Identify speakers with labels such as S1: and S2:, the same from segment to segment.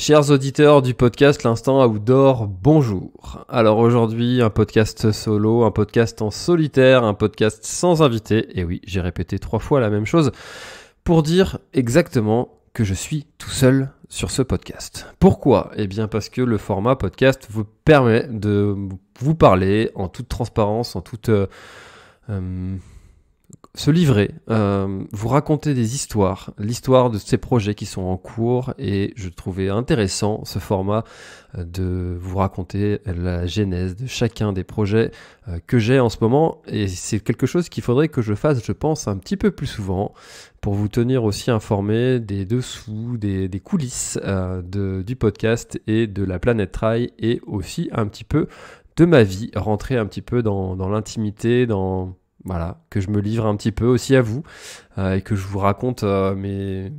S1: Chers auditeurs du podcast L'instant outdoor, bonjour. Alors aujourd'hui, un podcast solo, un podcast en solitaire, un podcast sans invité. Et oui, j'ai répété trois fois la même chose pour dire exactement que je suis tout seul sur ce podcast. Pourquoi Eh bien parce que le format podcast vous permet de vous parler en toute transparence, en toute euh, euh, ce livret, euh, vous raconter des histoires, l'histoire de ces projets qui sont en cours et je trouvais intéressant ce format euh, de vous raconter la genèse de chacun des projets euh, que j'ai en ce moment et c'est quelque chose qu'il faudrait que je fasse je pense un petit peu plus souvent pour vous tenir aussi informé des dessous, des, coulisses du podcast et de la planète Trail et aussi un petit peu de ma vie, rentrer un petit peu dans l'intimité, dans voilà, que je me livre un petit peu aussi à vous euh, et que je vous raconte mais euh, mes.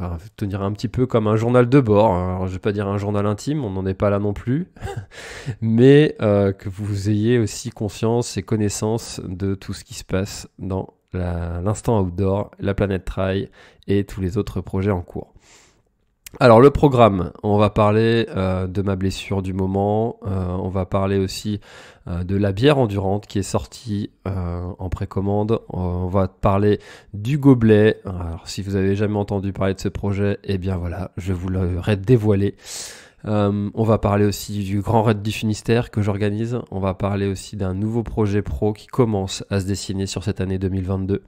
S1: Enfin, tenir un petit peu comme un journal de bord. Alors, je vais pas dire un journal intime, on n'en est pas là non plus, mais euh, que vous ayez aussi conscience et connaissance de tout ce qui se passe dans l'instant outdoor, la planète trail et tous les autres projets en cours. Alors le programme, on va parler euh, de ma blessure du moment, euh, on va parler aussi euh, de la bière endurante qui est sortie en précommande, on va parler du gobelet, alors si vous avez jamais entendu parler de ce projet, eh bien voilà, je vous l'aurais dévoilé. on va parler aussi du Grand Raid du Finistère que j'organise, on va parler aussi d'un nouveau projet pro qui commence à se dessiner sur cette année 2022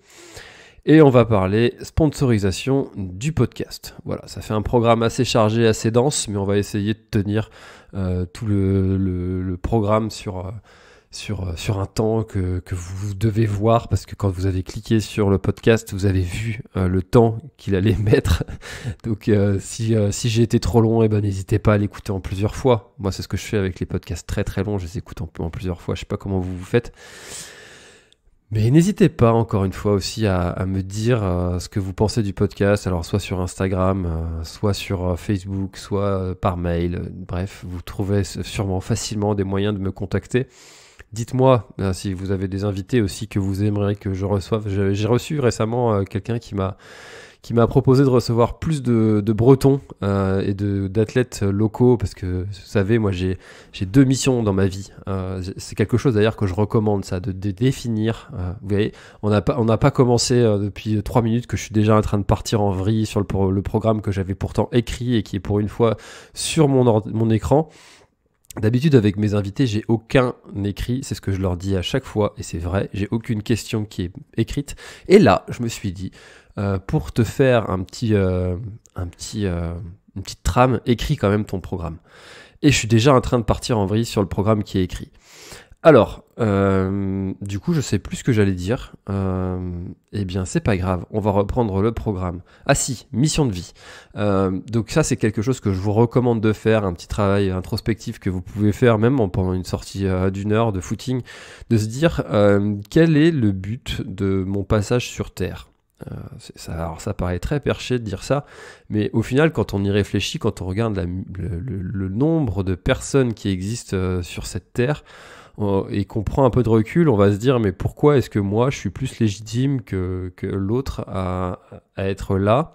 S1: et on va parler sponsorisation du podcast. Voilà, ça fait un programme assez chargé, assez dense, mais on va essayer de tenir euh, tout le, le, programme sur, euh, sur, euh, sur un temps que, que, vous devez voir, parce que quand vous avez cliqué sur le podcast, vous avez vu euh, le temps qu'il allait mettre. Donc si, si j'ai été trop long, eh ben, n'hésitez pas à l'écouter en plusieurs fois. Moi, c'est ce que je fais avec les podcasts très très longs, je les écoute en, en plusieurs fois, je sais pas comment vous vous faites. Mais n'hésitez pas encore une fois aussi à, me dire euh, ce que vous pensez du podcast, alors soit sur Instagram, euh, soit sur euh, Facebook, soit par mail, bref, vous trouvez sûrement facilement des moyens de me contacter. Dites-moi si vous avez des invités aussi que vous aimeriez que je reçoive. J'ai reçu récemment quelqu'un qui m'a qui m'a proposé de recevoir plus de, Bretons euh, et d'athlètes locaux, parce que vous savez, moi j'ai j'ai deux missions dans ma vie. Euh, c'est quelque chose d'ailleurs que je recommande, ça, de, définir. Euh, vous voyez, on n'a pas, on pas commencé euh, depuis trois minutes que je suis déjà en train de partir en vrille sur le, le programme que j'avais pourtant écrit et qui est pour une fois sur mon, mon écran. D'habitude, avec mes invités, j'ai aucun écrit, c'est ce que je leur dis à chaque fois, et c'est vrai, j'ai aucune question qui est écrite. Et là, je me suis dit, euh, pour te faire un petit, euh, un euh, une petite trame, écris quand même ton programme. Et je suis déjà en train de partir en vrille sur le programme qui est écrit. Alors, du coup, je sais plus ce que j'allais dire. eh bien, c'est pas grave. On va reprendre le programme. Ah si, mission de vie. donc ça, c'est quelque chose que je vous recommande de faire, un petit travail introspectif que vous pouvez faire même pendant une sortie d'une heure de footing, de se dire quel est le but de mon passage sur Terre euh, ça, alors ça paraît très perché de dire ça, mais au final, quand on y réfléchit, quand on regarde le, nombre de personnes qui existent euh, sur cette terre et qu'on prend un peu de recul, on va se dire mais pourquoi est-ce que moi je suis plus légitime que, l'autre à, être là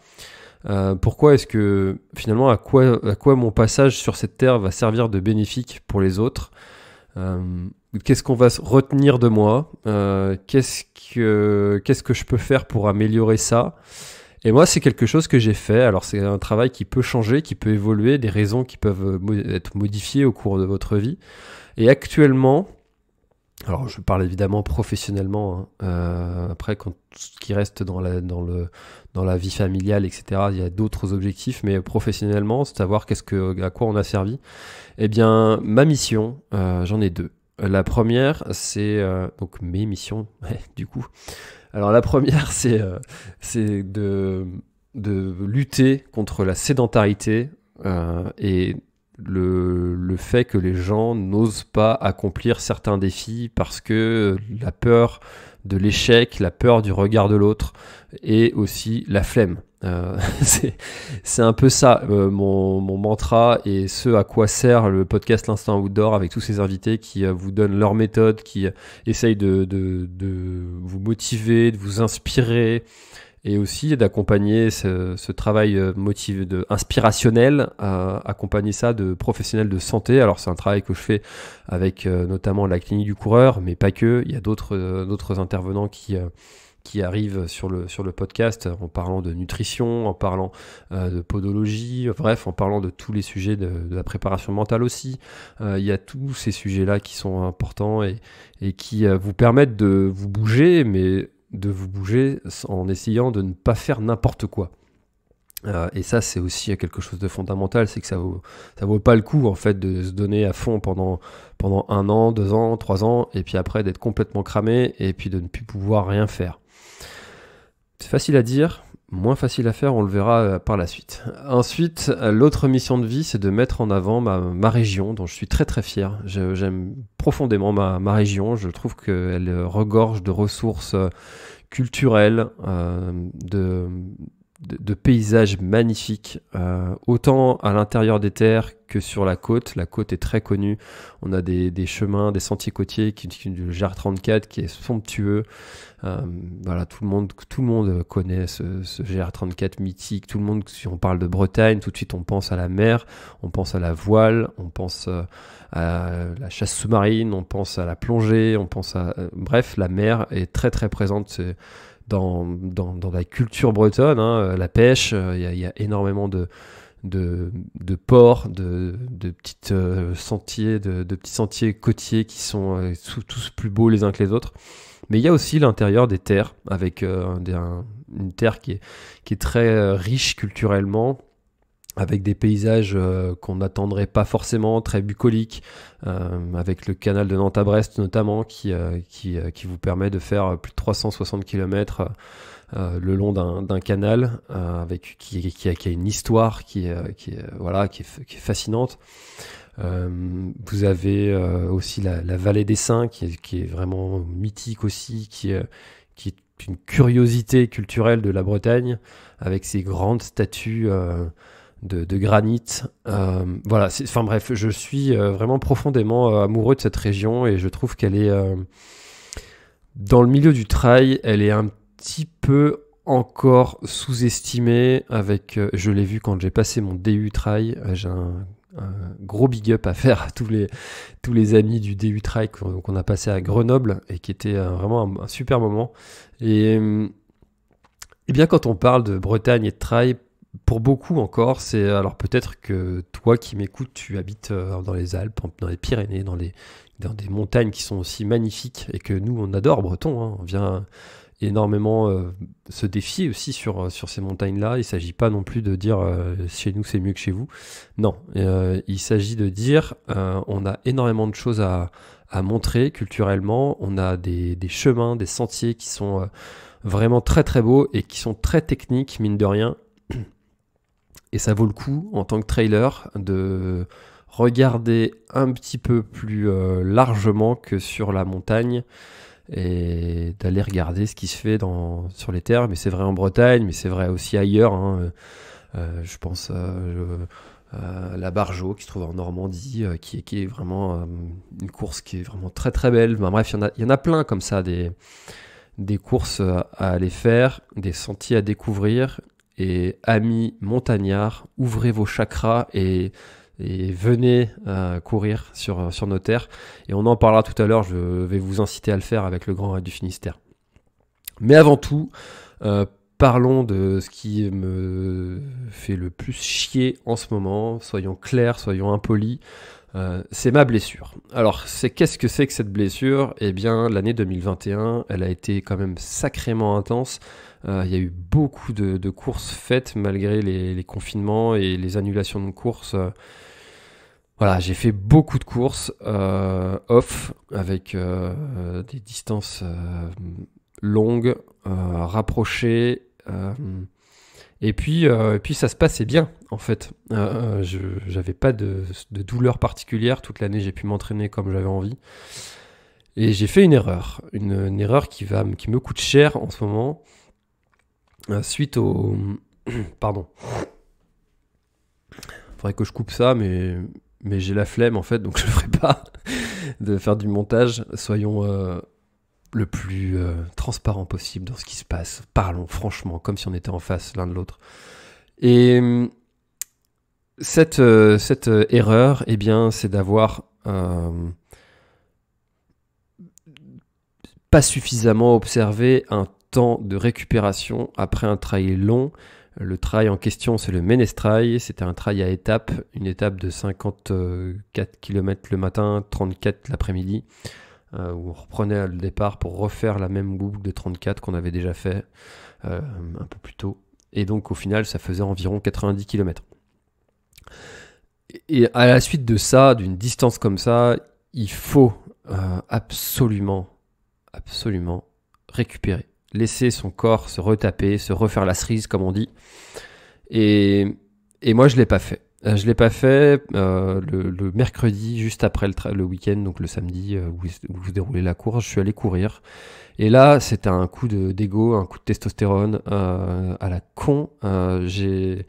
S1: euh, pourquoi est-ce que finalement à quoi, à quoi mon passage sur cette terre va servir de bénéfique pour les autres qu'est-ce qu'on va retenir de moi euh, qu'est-ce, que, qu'est-ce que je peux faire pour améliorer ça Et moi, c'est quelque chose que j'ai fait. Alors, c'est un travail qui peut changer, qui peut évoluer, des raisons qui peuvent être modifiées au cours de votre vie. Et actuellement, alors je parle évidemment professionnellement. Hein, euh, après, quand ce qui reste dans la, dans, le, dans la vie familiale, etc., il y a d'autres objectifs, mais professionnellement, savoir qu'est-ce que, à quoi on a servi. Eh bien, ma mission, euh, j'en ai deux. La première, c'est euh, donc mes missions, du coup. Alors la première, euh, c'est de, de, lutter contre la sédentarité euh, et le, le, fait que les gens n'osent pas accomplir certains défis parce que la peur de l'échec, la peur du regard de l'autre et aussi la flemme. Euh, c'est un peu ça euh, mon, mon, mantra et ce à quoi sert le podcast L'Instant Outdoor avec tous ces invités qui euh, vous donnent leur méthode, qui euh, essayent de, de, de, vous motiver, de vous inspirer et aussi d'accompagner ce, ce, travail motivé de, inspirationnel, accompagner ça de professionnels de santé. Alors c'est un travail que je fais avec notamment la clinique du coureur, mais pas que, il y a d'autres intervenants qui qui arrivent sur le, sur le podcast en parlant de nutrition, en parlant euh, de podologie, bref, en parlant de tous les sujets de, la préparation mentale aussi. Euh, il y a tous ces sujets-là qui sont importants et, et qui euh, vous permettent de vous bouger, mais de vous bouger en essayant de ne pas faire n'importe quoi. et ça, c'est aussi quelque chose de fondamental, c'est que ça vaut, ça vaut pas le coup en fait de se donner à fond pendant, pendant un an, deux ans, trois ans, et puis après d'être complètement cramé et puis de ne plus pouvoir rien faire. C'est facile à dire, moins facile à faire, on le verra euh, par la suite. Ensuite, euh, l'autre mission de vie, c'est de mettre en avant ma, région, dont je suis très très fier. J'aime profondément ma, région, je trouve qu'elle euh, regorge de ressources culturelles, de, de, paysages magnifiques, euh, autant à l'intérieur des terres que sur la côte. La côte est très connue. On a des, chemins, des sentiers côtiers, qui, du le 34 qui est somptueux. Euh, voilà, tout le monde, tout le monde connaît ce, gr 34 mythique. Tout le monde, si on parle de Bretagne, tout de suite on pense à la mer, on pense à la voile, on pense euh, à la chasse sous-marine, on pense à la plongée, on pense à. Bref, la mer est très très présente. C'est, dans, dans, dans la culture bretonne, hein, euh, la pêche, euh, il y, a énormément de, de, de ports, de, de petites, euh, sentiers, de, de, petits sentiers côtiers qui sont tous plus beaux les uns que les autres. Mais il y a aussi l'intérieur des terres, avec une terre qui est, qui est très riche culturellement, avec des paysages euh, qu'on n'attendrait pas forcément, très bucoliques, euh, avec le canal de Nantes à Brest notamment, qui, euh, qui, vous permet de faire plus de 360 km le long d'un canal, avec, qui, qui, a, une histoire qui, qui, voilà, qui, est, qui est fascinante. vous avez aussi la, vallée des Saints, qui est, qui est vraiment mythique aussi, qui, qui est une curiosité culturelle de la Bretagne, avec ses grandes statues de, granit. Euh, voilà, enfin bref, je suis euh, vraiment profondément euh, amoureux de cette région et je trouve qu'elle est dans le milieu du trail, elle est un petit peu encore sous-estimée. Avec, je l'ai vu quand j'ai passé mon DU trail, j'ai un, gros big up à faire à tous les tous les amis du DU trail qu'on a passé à Grenoble et qui était vraiment un, super moment. Et eh bien, quand on parle de Bretagne et de trail, pour beaucoup encore, c'est alors peut-être que toi qui m'écoutes, tu habites euh, dans les Alpes, dans les Pyrénées, dans, les, dans des montagnes qui sont aussi magnifiques et que nous on adore breton. Hein, on vient énormément euh, se défier aussi sur, euh, sur ces montagnes-là. Il ne s'agit pas non plus de dire chez nous c'est mieux que chez vous. Non, il s'agit de dire on a énormément de choses à, à montrer culturellement. On a des, des, chemins, des sentiers qui sont vraiment très très beaux et qui sont très techniques, mine de rien, et ça vaut le coup en tant que trailer de regarder un petit peu plus euh, largement que sur la montagne et d'aller regarder ce qui se fait dans, sur les terres. Mais c'est vrai en Bretagne, mais c'est vrai aussi ailleurs. Hein. Euh, je pense à euh, la Bargeau qui se trouve en Normandie, qui, est vraiment une course qui est vraiment très très belle. bref, il y, en a, plein comme ça, des, des courses à aller faire, des sentiers à découvrir et amis montagnards, ouvrez vos chakras et, venez euh, courir sur, nos terres. Et on en parlera tout à l'heure, je vais vous inciter à le faire avec le Grand Raid du Finistère. Mais avant tout, euh, parlons de ce qui me fait le plus chier en ce moment, soyons clairs, soyons impolis. Euh, c'est ma blessure. Alors, qu'est-ce que c'est que cette blessure Eh bien, l'année 2021, elle a été quand même sacrément intense. Euh, il y a eu beaucoup de, courses faites malgré les, confinements et les annulations de courses. Voilà, j'ai fait beaucoup de courses euh, off avec euh, des distances longues, rapprochées. et puis, puis ça se passait bien en fait. je n'avais pas de, douleur particulière toute l'année. J'ai pu m'entraîner comme j'avais envie. Et j'ai fait une erreur, une, erreur qui qui me coûte cher en ce moment. Euh, suite au. Pardon. Faudrait que je coupe ça, mais, mais j'ai la flemme en fait, donc je le ferai pas de faire du montage. Soyons euh, le plus euh, transparent possible dans ce qui se passe. Parlons franchement, comme si on était en face l'un de l'autre. Et cette, cette erreur, eh bien, c'est d'avoir pas suffisamment observé un de récupération après un trail long. Le trail en question, c'est le Ménestrail. C'était un trail à étapes, une étape de 54 km le matin, 34 l'après-midi, euh, où on reprenait le départ pour refaire la même boucle de 34 qu'on avait déjà fait euh, un peu plus tôt. Et donc au final, ça faisait environ 90 km. Et à la suite de ça, d'une distance comme ça, il faut euh, absolument, absolument récupérer laisser son corps se retaper, se refaire la cerise, comme on dit. Et, et moi, je ne l'ai pas fait. Euh, je l'ai pas fait euh, le, mercredi, juste après le, week-end, donc le samedi euh, où, vous déroulez la course, je suis allé courir. Et là, c'était un coup d'ego, un coup de testostérone à la con. j'ai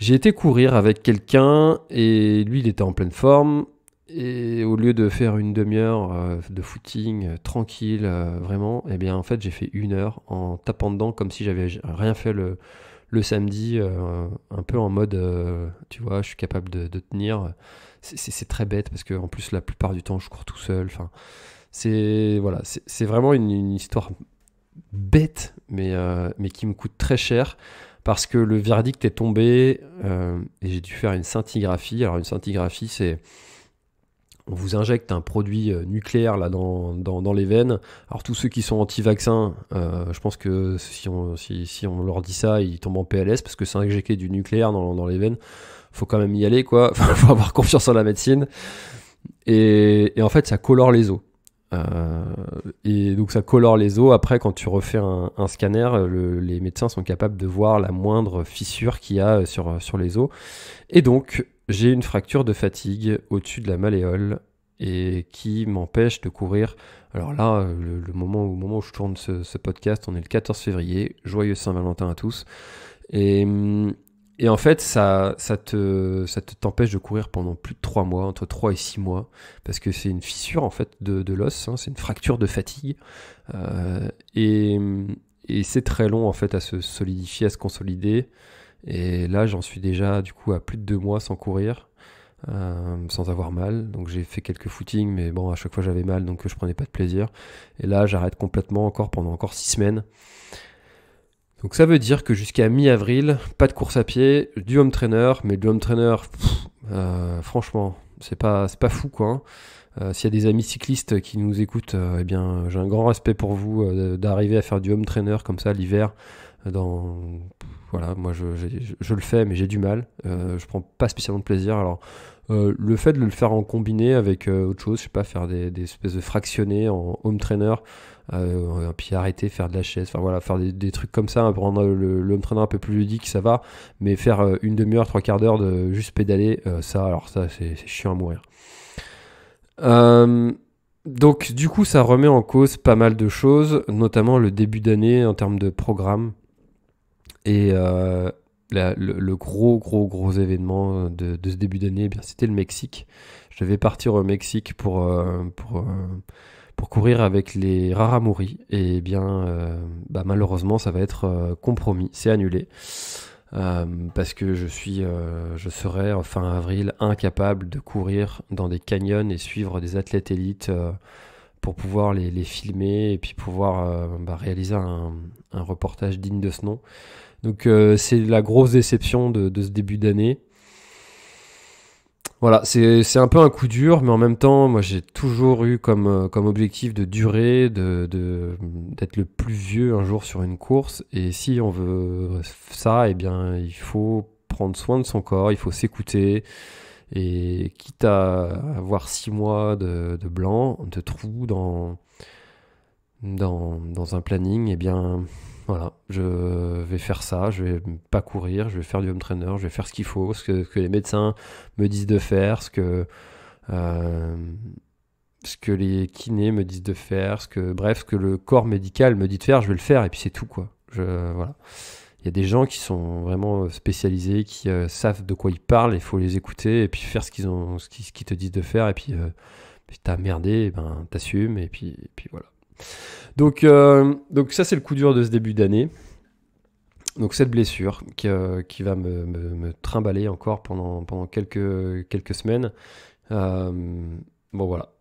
S1: été courir avec quelqu'un et lui, il était en pleine forme. Et au lieu de faire une demi-heure euh, de footing euh, tranquille, euh, vraiment, eh bien en fait j'ai fait une heure en tapant dedans comme si j'avais rien fait le, samedi, un peu en mode, tu vois, je suis capable de, tenir. C'est très bête parce que en plus la plupart du temps je cours tout seul. Enfin, c'est voilà, c'est vraiment une, une, histoire bête, mais mais qui me coûte très cher parce que le verdict est tombé et j'ai dû faire une scintigraphie. Alors une scintigraphie c'est on vous injecte un produit euh, nucléaire là dans, les veines. Alors tous ceux qui sont anti-vaccins, euh, je pense que si on, si, on leur dit ça, ils tombent en PLS parce que c'est injecter du nucléaire dans, les veines, faut quand même y aller quoi. faut avoir confiance en la médecine. Et, en fait, ça colore les os. Euh, et donc ça colore les os. Après, quand tu refais un, scanner, les médecins sont capables de voir la moindre fissure qu'il y a sur, sur les os. Et donc, j'ai une fracture de fatigue au-dessus de la malléole et qui m'empêche de courir. Alors là, euh, le, moment, au moment où je tourne ce, podcast, on est le 14 février. Joyeux Saint-Valentin à tous. Et, mm, en fait, ça, te t'empêche de courir pendant plus de 3 mois, entre 3 et 6 mois, parce que c'est une fissure en fait de, l'os, hein. c'est une fracture de fatigue. Euh, et, et c'est très long en fait à se solidifier, à se consolider. Et là, j'en suis déjà du coup à plus de deux mois sans courir, euh, sans avoir mal. Donc j'ai fait quelques footings, mais bon, à chaque fois j'avais mal, donc je prenais pas de plaisir. Et là, j'arrête complètement encore pendant encore six semaines. Donc ça veut dire que jusqu'à mi-avril, pas de course à pied, du home trainer, mais du home trainer, euh, franchement, c'est pas, pas fou quoi. Hein. Euh, s'il y a des amis cyclistes qui nous écoutent, eh bien j'ai un grand respect pour vous d'arriver à faire du home trainer comme ça l'hiver. Dans, voilà, moi je, le fais, mais j'ai du mal. Euh, je prends pas spécialement de plaisir. Alors, euh, le fait de le faire en combiné avec euh, autre chose, je sais pas, faire des, espèces de fractionnés en home trainer, puis arrêter, faire de la chaise, enfin voilà, faire des, trucs comme ça, prendre le, le, home trainer un peu plus ludique, ça va, mais faire une demi-heure, trois quarts d'heure de juste pédaler, ça, alors ça, c'est chiant à mourir. donc du coup, ça remet en cause pas mal de choses, notamment le début d'année en termes de programme. Et euh, le, gros, gros, gros événement de, ce début d'année, eh c'était le Mexique. Je devais partir au Mexique pour, euh, pour, euh, pour courir avec les Raramuri. Et eh bien, bah, malheureusement, ça va être compromis, c'est annulé. parce que je suis, je serai fin avril incapable de courir dans des canyons et suivre des athlètes élites pour pouvoir les, les, filmer et puis pouvoir euh, bah, réaliser un, un, reportage digne de ce nom. Donc euh, c'est la grosse déception de, de ce début d'année. Voilà, c'est un peu un coup dur, mais en même temps, moi j'ai toujours eu comme, euh, comme objectif de durer, d'être de, d'être le plus vieux un jour sur une course. Et si on veut ça, eh bien il faut prendre soin de son corps, il faut s'écouter, et quitte à avoir six mois de, blanc, de trous dans, un planning, et eh bien voilà, je vais faire ça, je vais pas courir, je vais faire du home trainer, je vais faire ce qu'il faut, ce que, les médecins me disent de faire, ce que, euh, ce que les kinés me disent de faire, ce que, bref, ce que le corps médical me dit de faire, je vais le faire et puis c'est tout quoi. voilà il y a des gens qui sont vraiment euh, spécialisés, qui euh, savent de quoi ils parlent, il faut les écouter et puis faire ce qu'ils ont, ce qu'ils, te disent de faire. Et puis, euh, t'as merdé, eh ben t'assumes et puis, voilà. Donc, ça c'est le coup dur de ce début d'année. Donc cette blessure qui, va me, trimballer encore pendant, quelques, quelques semaines. bon voilà.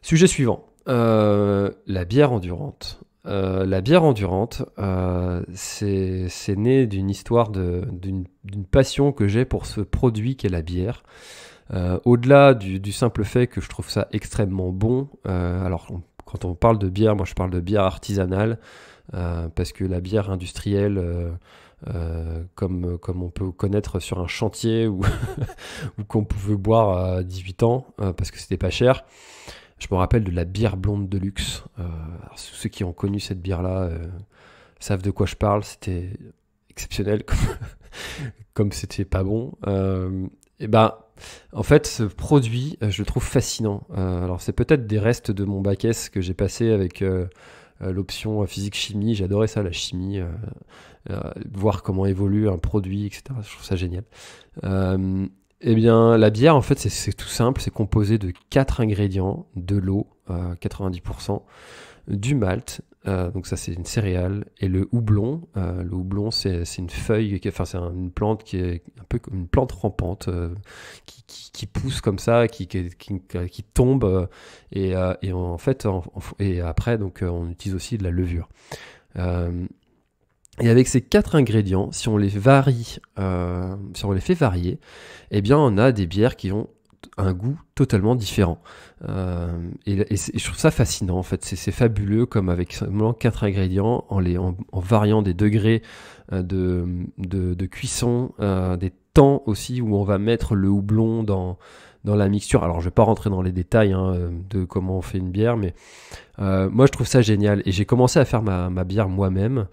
S1: Sujet suivant. la bière endurante. Euh, la bière endurante, euh, c'est né d'une histoire, d'une passion que j'ai pour ce produit qu'est la bière. Euh, au-delà du, simple fait que je trouve ça extrêmement bon, alors quand on parle de bière, moi je parle de bière artisanale, parce que la bière industrielle... comme, comme on peut connaître sur un chantier ou, qu'on pouvait boire à 18 ans parce que c'était pas cher. Je me rappelle de la bière blonde de luxe. Euh, ceux qui ont connu cette bière-là euh, savent de quoi je parle. C'était exceptionnel, comme c'était pas bon. Euh, et ben, en fait, ce produit, euh, je le trouve fascinant. alors, c'est peut-être des restes de mon bac S que j'ai passé avec l'option physique-chimie. J'adorais ça, la chimie, voir comment évolue un produit, etc. Je trouve ça génial. Eh bien, la bière, en fait, c'est tout simple. C'est composé de quatre ingrédients de l'eau, 90%, euh, du malt, euh, donc ça c'est une céréale, et le houblon. Euh, le houblon, c'est une feuille, enfin c'est une plante qui est un peu comme une plante rampante, qui, pousse comme ça, qui, tombe, et, en fait, et après, donc on utilise aussi de la levure. Et avec ces quatre ingrédients, si on les varie, euh, si on les fait varier, eh bien on a des bières qui ont un goût totalement différent. Euh, et, je trouve ça fascinant en fait, c'est fabuleux comme avec seulement quatre ingrédients, en, les, variant des degrés euh, de, de, cuisson, euh, des temps aussi où on va mettre le houblon dans, la mixture. Alors, je vais pas rentrer dans les détails hein, euh, de comment on fait une bière, mais euh, moi, je trouve ça génial. Et j'ai commencé à faire ma, bière moi-même,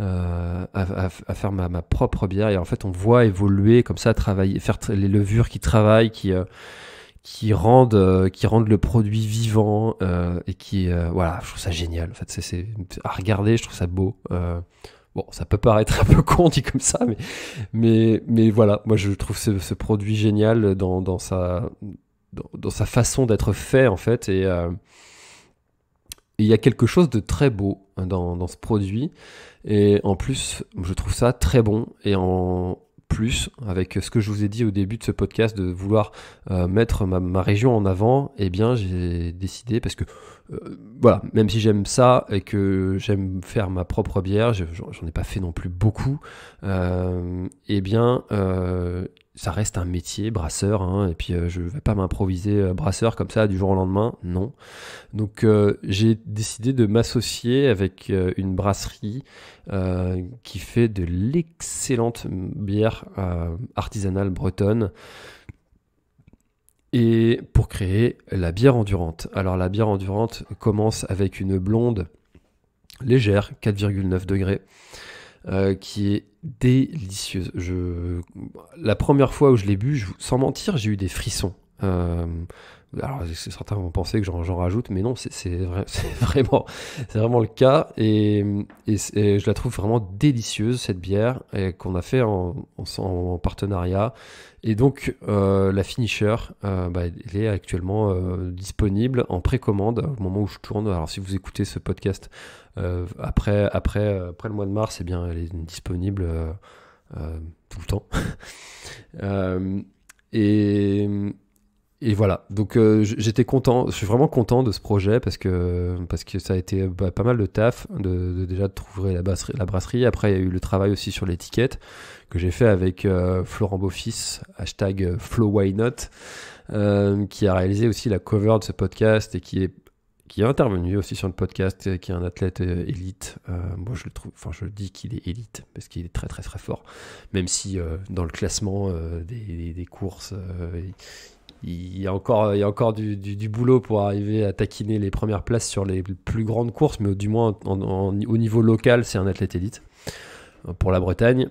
S1: euh, à, faire ma, propre bière. Et en fait, on voit évoluer comme ça, travailler, faire les levures qui travaillent, qui qui rendent qui rendent le produit vivant et qui voilà je trouve ça génial en fait c'est à regarder je trouve ça beau Bon, ça peut paraître un peu con dit comme ça, mais, mais, mais voilà, moi je trouve ce, produit génial dans, dans, sa, dans, sa façon d'être fait en fait. Euh, et il y a quelque chose de très beau dans, dans, ce produit. Et en plus, je trouve ça très bon. Et en, plus avec ce que je vous ai dit au début de ce podcast de vouloir euh, mettre ma, région en avant, et eh bien j'ai décidé parce que euh, voilà, même si j'aime ça et que j'aime faire ma propre bière, j'en ai pas fait non plus beaucoup, et euh, eh bien ça reste un métier, brasseur, hein, et puis euh, je ne vais pas m'improviser euh, brasseur comme ça du jour au lendemain, non. Donc euh, j'ai décidé de m'associer avec une brasserie qui fait de l'excellente bière artisanale bretonne et pour créer la bière endurante. Alors la bière endurante commence avec une blonde légère, 4,9 degrés. Euh, qui est délicieuse. Je, la première fois où je l'ai bu, sans mentir, j'ai eu des frissons. Euh, alors certains vont penser que j'en rajoute, mais non, c'est vraiment, vraiment le cas. Et, je la trouve vraiment délicieuse, cette bière, qu'on a fait en partenariat et donc, euh, la Finisher, euh, bah, elle est actuellement euh, disponible en précommande au moment où je tourne. Alors, si vous écoutez ce podcast après, après, après le mois de mars, eh bien, elle est disponible tout le temps. et et voilà, donc euh, j'étais content, je suis vraiment content de ce projet parce que, parce que ça a été bah, pas mal de taf, de, déjà de trouver la, brasserie, Après, il y a eu le travail aussi sur l'étiquette que j'ai fait avec euh, Florent Beaufis, hashtag euh, FlowWhyNot, qui a réalisé aussi la cover de ce podcast et qui est qui est intervenu aussi sur le podcast, qui est un athlète élite. moi, je le trouve, enfin, je dis qu'il est élite parce qu'il est très, très, très fort. Même si dans le classement des, des, courses, il y a encore, il encore du, boulot pour arriver à taquiner les premières places sur les plus grandes courses, mais du moins au niveau local, c'est un athlète élite euh, pour la Bretagne.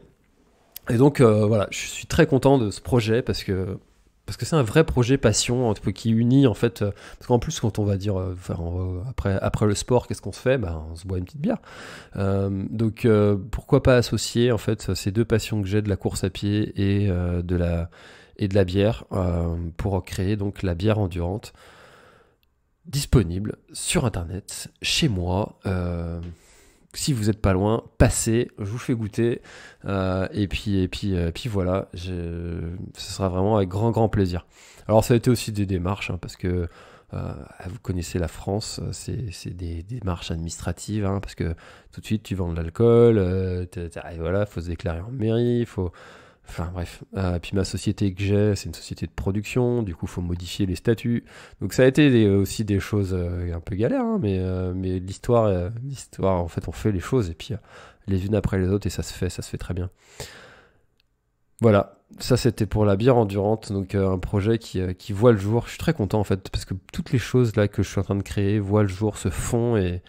S1: Et donc euh, voilà, je suis très content de ce projet parce que parce que c'est un vrai projet passion qui unit en fait. Euh, parce qu'en plus, quand on va dire après, après le sport, qu'est-ce qu'on se fait ben, On se boit une petite bière. donc pourquoi pas associer en fait ces deux passions que j'ai de la course à pied et de la et de la bière euh, pour créer donc la bière endurante disponible sur internet chez moi. Euh, si vous n'êtes pas loin, passez, je vous fais goûter. Euh, et puis, et puis, puis voilà, ce sera vraiment avec grand, grand plaisir. Alors, ça a été aussi des démarches, hein, parce que vous connaissez la France, c'est des démarches administratives, hein, parce que tout de suite tu vends de l'alcool, euh, voilà, faut se déclarer en mairie, faut Enfin bref, euh, puis ma société que j'ai, c'est une société de production, du coup faut modifier les statuts. Donc ça a été aussi des choses euh, un peu galères, hein, euh, mais, l'histoire, l'histoire, en fait on fait les choses et puis les unes après les autres et ça se fait, ça se fait très bien. Voilà, ça c'était pour la bière endurante, donc un projet qui, voit le jour. Je suis très content en fait parce que toutes les choses là que je suis en train de créer voient le jour, se font et,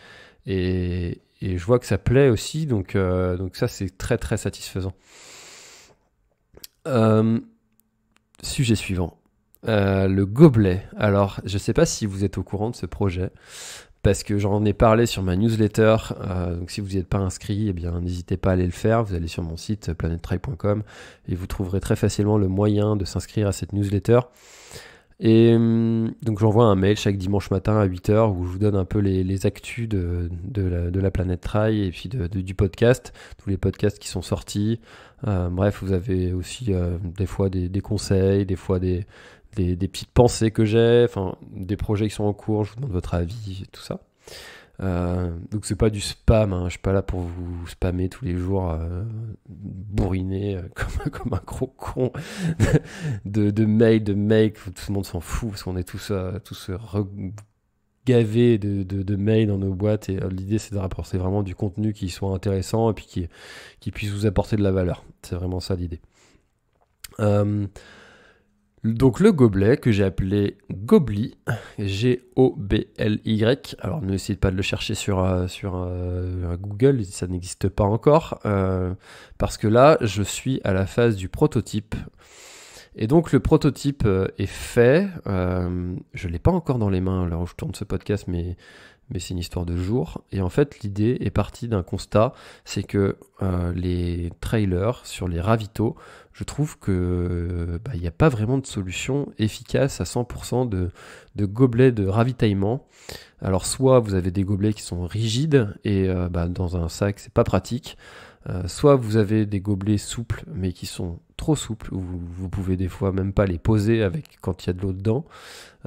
S1: et, et je vois que ça plaît aussi, donc ça c'est très très satisfaisant. Euh, sujet suivant. Euh, le gobelet. Alors, je ne sais pas si vous êtes au courant de ce projet, parce que j'en ai parlé sur ma newsletter. Euh, donc, si vous n'êtes pas inscrit, eh bien, n'hésitez pas à aller le faire. Vous allez sur mon site planettrail.com et vous trouverez très facilement le moyen de s'inscrire à cette newsletter. Et hum, donc, j'envoie un mail chaque dimanche matin à 8h où je vous donne un peu les, actus de, la, de, la, planète trail et puis du podcast, tous les podcasts qui sont sortis, euh, bref, vous avez aussi euh, des fois des, conseils, des fois des, des, petites pensées que j'ai, enfin des projets qui sont en cours, je vous demande votre avis, tout ça. Euh, donc c'est pas du spam, hein. je suis pas là pour vous spammer tous les jours, euh, bourriner comme, comme, un gros con de, de mails, de make, tout le monde s'en fout parce qu'on est tous, tous gavé de, mails dans nos boîtes et euh, l'idée c'est de rapporter vraiment du contenu qui soit intéressant et puis qui, puisse vous apporter de la valeur. C'est vraiment ça l'idée. Euh, donc le gobelet que j'ai appelé Gobli, G-O-B-L-Y. Alors ne essayez pas de le chercher sur, euh, sur Google, ça n'existe pas encore. parce que là, je suis à la phase du prototype. Et donc le prototype euh, est fait. Euh, je ne l'ai pas encore dans les mains alors je tourne ce podcast, mais, c'est une histoire de jour. Et en fait, l'idée est partie d'un constat, c'est que euh, les trailers sur les ravitaux, je trouve que bah, il n'y a pas vraiment de solution efficace à 100% de, gobelets de ravitaillement. Alors soit vous avez des gobelets qui sont rigides et bah, dans un sac, c'est pas pratique. Euh, soit vous avez des gobelets souples mais qui sont trop souples, vous, pouvez des fois même pas les poser avec quand il y a de l'eau dedans.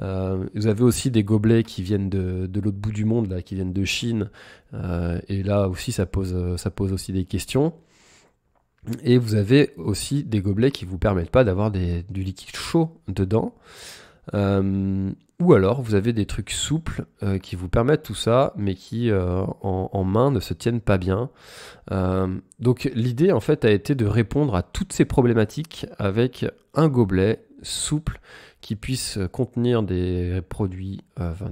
S1: Euh, vous avez aussi des gobelets qui viennent de, l'autre bout du monde, là, qui viennent de Chine, euh, et là aussi ça pose, ça pose aussi des questions. Et vous avez aussi des gobelets qui vous permettent pas d'avoir du liquide chaud dedans. Ou alors vous avez des trucs souples euh, qui vous permettent tout ça, mais qui euh, en, main ne se tiennent pas bien. Euh, donc l'idée en fait a été de répondre à toutes ces problématiques avec un gobelet souple qui puisse contenir des produits,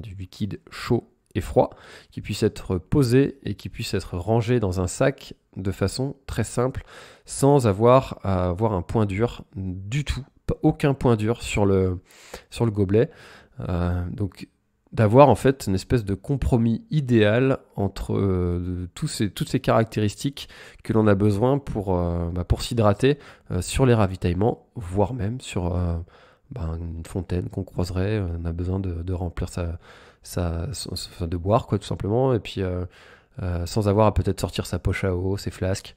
S1: du liquide chaud et froid, qui puisse être posé et qui puisse être rangé dans un sac de façon très simple, sans avoir à avoir un point dur du tout, aucun point dur sur le, sur le gobelet. Euh, donc d'avoir en fait une espèce de compromis idéal entre euh, tous ces, toutes ces caractéristiques que l'on a besoin pour, euh, bah, pour s'hydrater sur les ravitaillements, voire même sur bah, une fontaine qu'on croiserait, on a besoin de, remplir sa, de boire quoi tout simplement, et puis sans avoir à peut-être sortir sa poche à eau, ses flasques,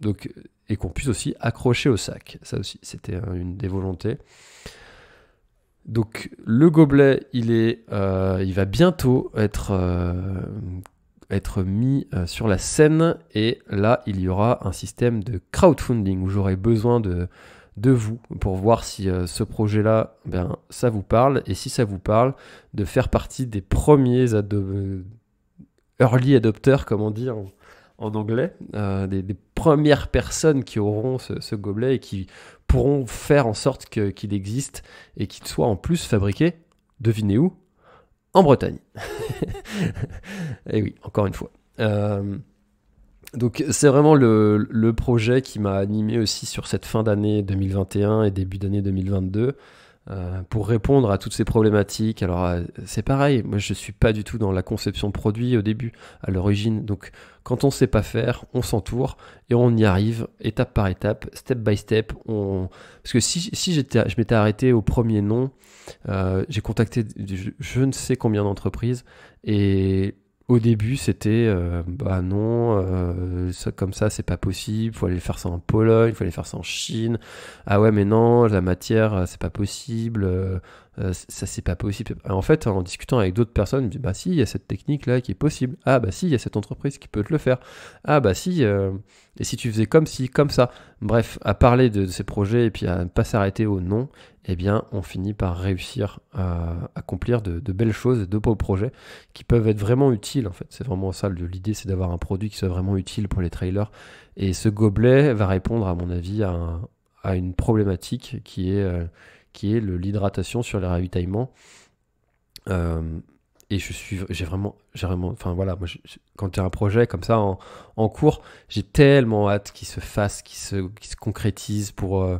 S1: donc, et qu'on puisse aussi accrocher au sac, ça aussi c'était une des volontés. Donc le gobelet, il, est, euh, il va bientôt être, euh, être mis euh, sur la scène et là, il y aura un système de crowdfunding où j'aurai besoin de, de vous pour voir si ce projet-là, ben, ça vous parle et si ça vous parle, de faire partie des premiers early adopters, comme on dit en, anglais, des, premières personnes qui auront ce, ce gobelet et qui pourront faire en sorte qu'il existe et qu'il soit en plus fabriqué, devinez où En Bretagne. et eh oui, encore une fois. Euh, donc c'est vraiment le, projet qui m'a animé aussi sur cette fin d'année 2021 et début d'année 2022. Euh, pour répondre à toutes ces problématiques. Alors euh, c'est pareil, moi je suis pas du tout dans la conception produit au début, à l'origine. Donc quand on sait pas faire, on s'entoure et on y arrive étape par étape, step by step. On... Parce que si, si j'étais, je m'étais arrêté au premier nom, euh, j'ai contacté je, je, ne sais combien d'entreprises et au début, c'était euh, bah non, euh, ça, comme ça, c'est pas possible. Faut aller faire ça en Pologne, faut aller faire ça en Chine. Ah ouais, mais non, la matière, euh, c'est pas possible. Euh, ça c'est pas possible. En fait, en discutant avec d'autres personnes, bah si, il y a cette technique là qui est possible. Ah bah si, il y a cette entreprise qui peut te le faire. Ah bah si, euh, et si tu faisais comme si, comme ça. Bref, à parler de, ces projets et puis à ne pas s'arrêter au non, eh bien on finit par réussir à accomplir de, belles choses, de beaux projets qui peuvent être vraiment utiles en fait. C'est vraiment ça l'idée, c'est d'avoir un produit qui soit vraiment utile pour les trailers. Et ce gobelet va répondre à mon avis à, une problématique qui est... Euh, qui est l'hydratation sur les ravitaillements. Euh, et je suis, j'ai vraiment, j'ai vraiment, enfin voilà, moi, quand quand j'ai un projet comme ça en, cours, j'ai tellement hâte qu'il se fasse, qu'il se, se concrétise pour, euh,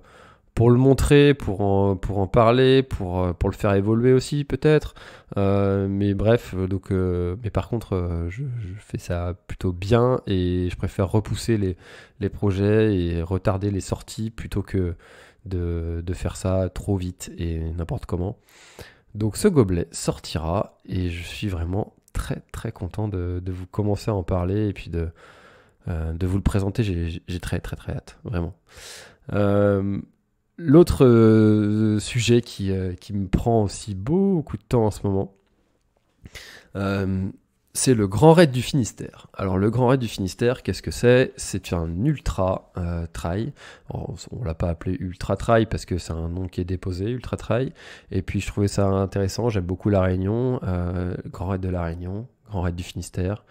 S1: pour le montrer, pour en, pour en parler, pour, euh, pour le faire évoluer aussi peut-être. mais bref, donc, mais par contre, je, je, fais ça plutôt bien et je préfère repousser les, les projets et retarder les sorties plutôt que de, faire ça trop vite et n'importe comment. Donc ce gobelet sortira et je suis vraiment très très content de, vous commencer à en parler et puis de, euh, de vous le présenter. J'ai très très très hâte, vraiment. Euh, l'autre euh, sujet qui, qui, me prend aussi beaucoup de temps en ce moment, c'est le Grand Raid du Finistère. Alors le Grand Raid du Finistère, qu'est-ce que c'est C'est un ultra euh, trail. on, ne l'a pas appelé ultra trail parce que c'est un nom qui est déposé, ultra trail. Et puis je trouvais ça intéressant. J'aime beaucoup la Réunion, euh, Grand Raid de la Réunion, Grand Raid du Finistère.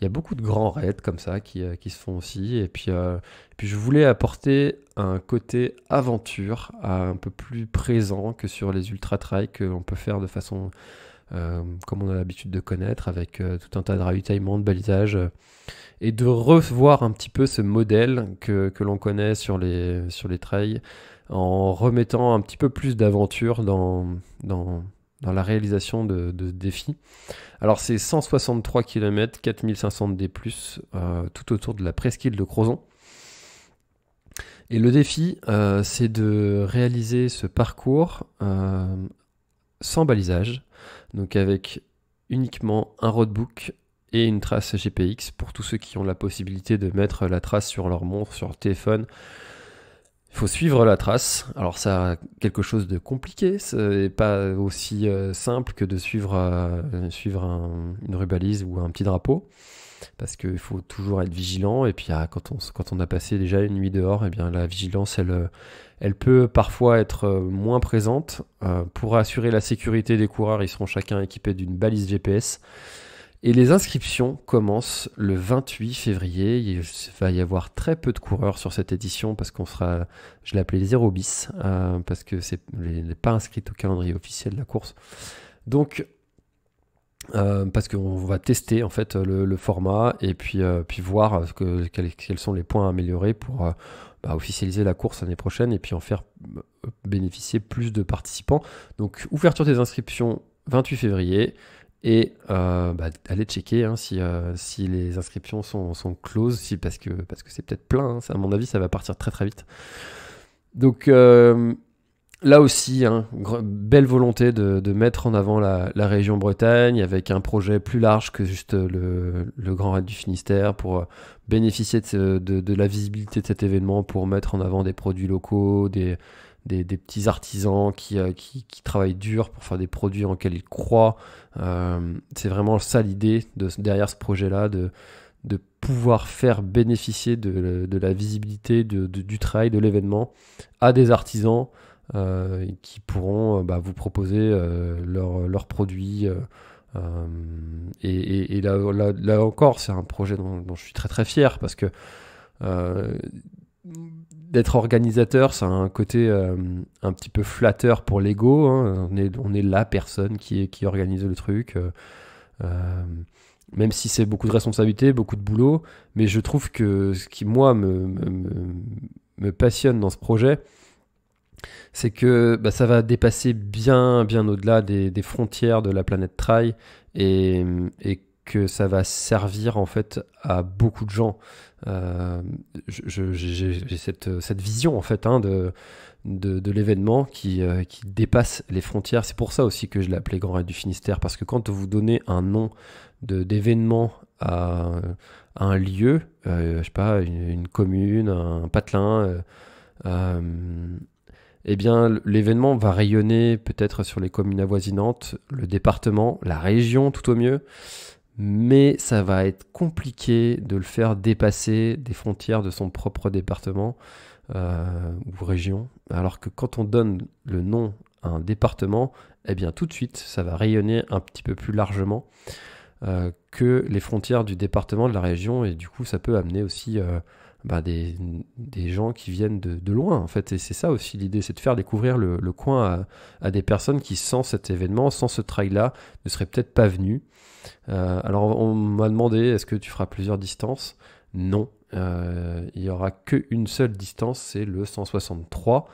S1: Il y a beaucoup de grands raids comme ça qui, euh, se font aussi. Et puis, et puis je voulais apporter un côté aventure un peu plus présent que sur les ultra trails qu'on peut faire de façon euh, comme on a l'habitude de connaître, avec euh, tout un tas de ravitaillements, de balisages, euh, et de revoir un petit peu ce modèle que, l'on connaît sur les, sur les trails, en remettant un petit peu plus d'aventure dans, dans, la réalisation de, de défis. Alors c'est 163 km, 4500 D+, tout autour de la presqu'île de Crozon. Et le défi, c'est de réaliser ce parcours sans balisage, donc avec uniquement un roadbook et une trace GPX pour tous ceux qui ont la possibilité de mettre la trace sur leur montre, sur leur téléphone. Il faut suivre la trace. Alors ça a quelque chose de compliqué, ce n'est pas aussi euh, simple que de suivre, euh, une rubalise ou un petit drapeau parce qu'il faut toujours être vigilant. Et puis quand, on, a passé déjà une nuit dehors, eh bien la vigilance, elle, euh, peut parfois être euh, moins présente. Euh, pour assurer la sécurité des coureurs, ils seront chacun équipés d'une balise GPS. Et les inscriptions commencent le 28 février. Il va y avoir très peu de coureurs sur cette édition parce qu'on sera, je l'ai appelé 0 bis, parce que c'est n'est pas inscrit au calendrier officiel de la course. Donc euh, parce qu'on va tester en fait le, format et puis, euh, puis voir que, quels, sont les points à améliorer pour euh, bah, officialiser la course l'année prochaine et puis en faire bénéficier plus de participants. Donc ouverture des inscriptions 28 février et aller bah, allez checker hein, si, les inscriptions sont, closes si, parce que c'est parce que peut-être plein. Hein. à mon avis ça va partir très très vite. Donc Là aussi, hein, belle volonté de, mettre en avant la, région Bretagne avec un projet plus large que juste euh, le, Grand Raid du Finistère pour euh, bénéficier de, la visibilité de cet événement, pour mettre en avant des produits locaux, des, petits artisans euh, qui, travaillent dur pour faire des produits en lesquels ils croient. C'est vraiment ça l'idée derrière ce projet-là, de, pouvoir faire bénéficier de, la visibilité du travail de l'événement à des artisans euh, qui pourront euh, bah, vous proposer euh, leurs produits. Et, là, encore, c'est un projet dont, je suis très très fier parce que d'être organisateur, ça a un côté un petit peu flatteur pour l'ego. Hein. On, est, on est la personne qui, qui organise le truc. même si c'est beaucoup de responsabilité, beaucoup de boulot. Mais je trouve que ce qui, moi, me, me passionne dans ce projet, c'est que bah, ça va dépasser bien, bien au-delà des, frontières de la planète Trail et, que ça va servir en fait à beaucoup de gens. Euh, j'ai cette, vision en fait hein, de, de, l'événement euh, qui, dépasse les frontières. C'est pour ça aussi que je l'ai appelé Grand Raid du Finistère parce que quand vous donnez un nom d'événement à, un lieu, euh, je sais pas, une, commune, un patelin, euh, eh bien l'événement va rayonner peut-être sur les communes avoisinantes, le département, la région tout au mieux, mais ça va être compliqué de le faire dépasser des frontières de son propre département euh, ou région. Alors que quand on donne le nom à un département, eh bien tout de suite ça va rayonner un petit peu plus largement euh, que les frontières du département de la région et du coup ça peut amener aussi euh, bah, des, gens qui viennent de, loin, en fait. Et c'est ça aussi l'idée, c'est de faire découvrir le, coin à, des personnes qui, sans cet événement, sans ce trail-là, ne seraient peut-être pas venues. Euh, alors, on m'a demandé, est-ce que tu feras plusieurs distances Non, euh, il n'y aura qu'une seule distance, c'est le 163.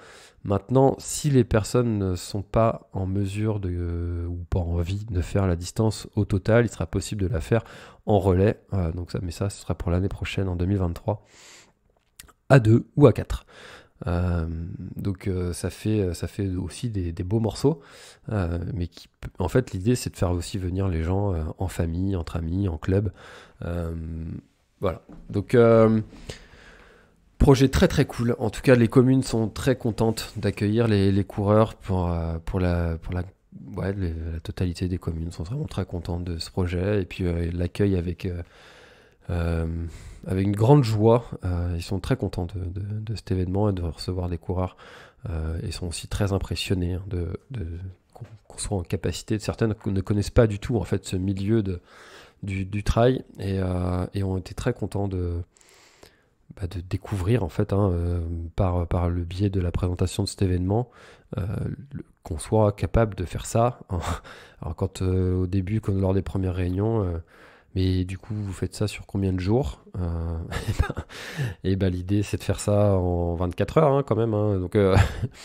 S1: Maintenant, si les personnes ne sont pas en mesure de, euh, ou pas envie de faire la distance au total, il sera possible de la faire en relais. donc mais ça, ce sera pour l'année prochaine, en 2023 à 2 ou à 4. Euh, donc euh, ça, fait, ça fait aussi des, beaux morceaux, euh, mais qui, en fait l'idée c'est de faire aussi venir les gens en famille, entre amis, en club. voilà. Donc projet très très cool. En tout cas les communes sont très contentes d'accueillir les, coureurs pour, pour la, pour la la totalité des communes sont vraiment très contentes de ce projet et puis l'accueil avec avec une grande joie. Euh, ils sont très contents de, cet événement et de recevoir des coureurs. Euh, ils sont aussi très impressionnés hein, de, qu'on soit en capacité. Certains ne connaissent pas du tout en fait ce milieu de, du, du trail et, euh, ont été très contents de, bah, de découvrir en fait hein, par, par le biais de la présentation de cet événement qu'on soit capable de faire ça. Alors quand au début, lors des premières réunions, mais du coup, vous faites ça sur combien de jours Et euh, eh bah, ben, eh ben, l'idée, c'est de faire ça en 24 heures hein, quand même. Hein. Donc, euh,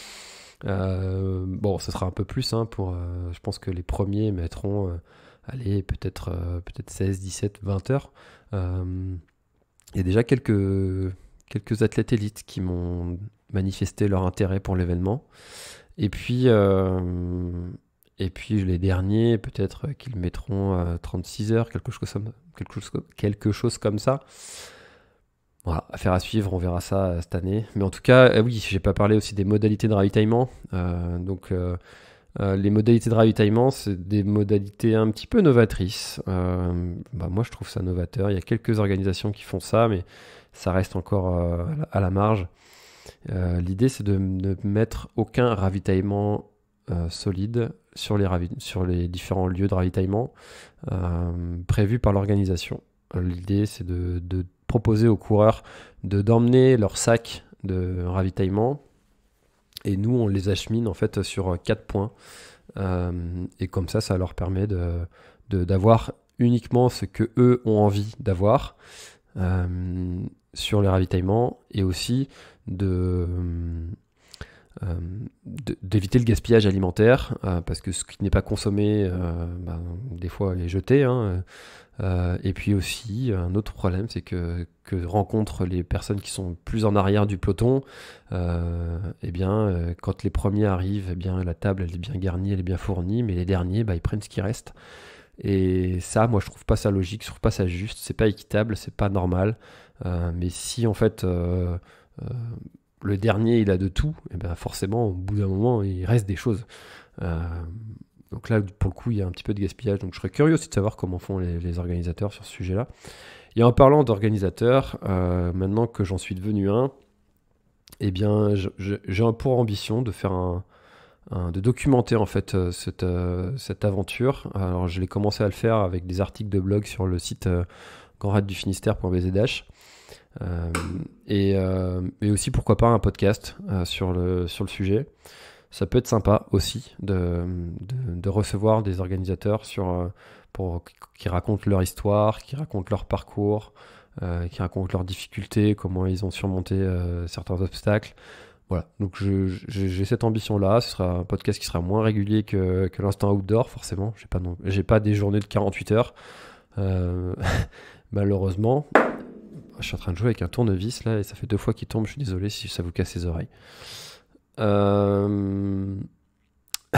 S1: euh, bon, ce sera un peu plus. Hein, pour, je pense que les premiers mettront, allez, peut-être peut-être 16, 17, 20 heures. Il y a déjà quelques, quelques athlètes élites qui m'ont manifesté leur intérêt pour l'événement. Et puis, et puis les derniers, peut-être euh, qu'ils mettront 36 euh, heures, quelque chose, comme, quelque, chose, quelque chose comme ça. Voilà, affaire à suivre, on verra ça euh, cette année. Mais en tout cas, oui, j'ai pas parlé aussi des modalités de ravitaillement. donc les modalités de ravitaillement, c'est des modalités un petit peu novatrices. Bah, moi, je trouve ça novateur. Il y a quelques organisations qui font ça, mais ça reste encore à la marge. L'idée, c'est de ne mettre aucun ravitaillement solide sur les, sur les différents lieux de ravitaillement euh, prévus par l'organisation. L'idée, c'est de, proposer aux coureurs de d'emmener leur sac de ravitaillement et nous, on les achemine en fait sur quatre points. Euh, et comme ça, ça leur permet de d'avoir uniquement ce que eux ont envie d'avoir euh, sur les ravitaillements et aussi de, euh, d'éviter le gaspillage alimentaire, euh, parce que ce qui n'est pas consommé, euh, ben, des fois, est jeté. Hein, et puis aussi, un autre problème, c'est que, que, rencontrent les personnes qui sont plus en arrière du peloton. Eh bien, quand les premiers arrivent, eh bien, la table, elle est bien garnie, elle est bien fournie, mais les derniers, ben, ils prennent ce qui reste. Et ça, moi, je trouve pas ça logique, je trouve pas ça juste, c'est pas équitable, c'est pas normal. mais si, en fait le dernier il a de tout, et bien, forcément au bout d'un moment il reste des choses. Euh, donc là pour le coup il y a un petit peu de gaspillage, donc je serais curieux aussi de savoir comment font les, organisateurs sur ce sujet-là. Et en parlant d'organisateurs, euh, maintenant que j'en suis devenu un, eh bien j'ai pour ambition de faire un, de documenter en fait euh, cette, cette, aventure. Alors je l'ai commencé à le faire avec des articles de blog sur le site grandraddufinistère.bzh. Euh, euh, et, aussi, pourquoi pas, un podcast euh, sur, le, sur le sujet. Ça peut être sympa aussi de, de, recevoir des organisateurs sur, pour, qui racontent leur histoire, qui racontent leur parcours, qui racontent leurs difficultés, comment ils ont surmonté certains obstacles. Voilà, donc j'ai cette ambition-là. Ce sera un podcast qui sera moins régulier que, l'instant outdoor, forcément. J'ai pas, non, pas des journées de 48 heures, malheureusement. Je suis en train de jouer avec un tournevis là et ça fait deux fois qu'il tombe. Je suis désolé si ça vous casse les oreilles. Euh,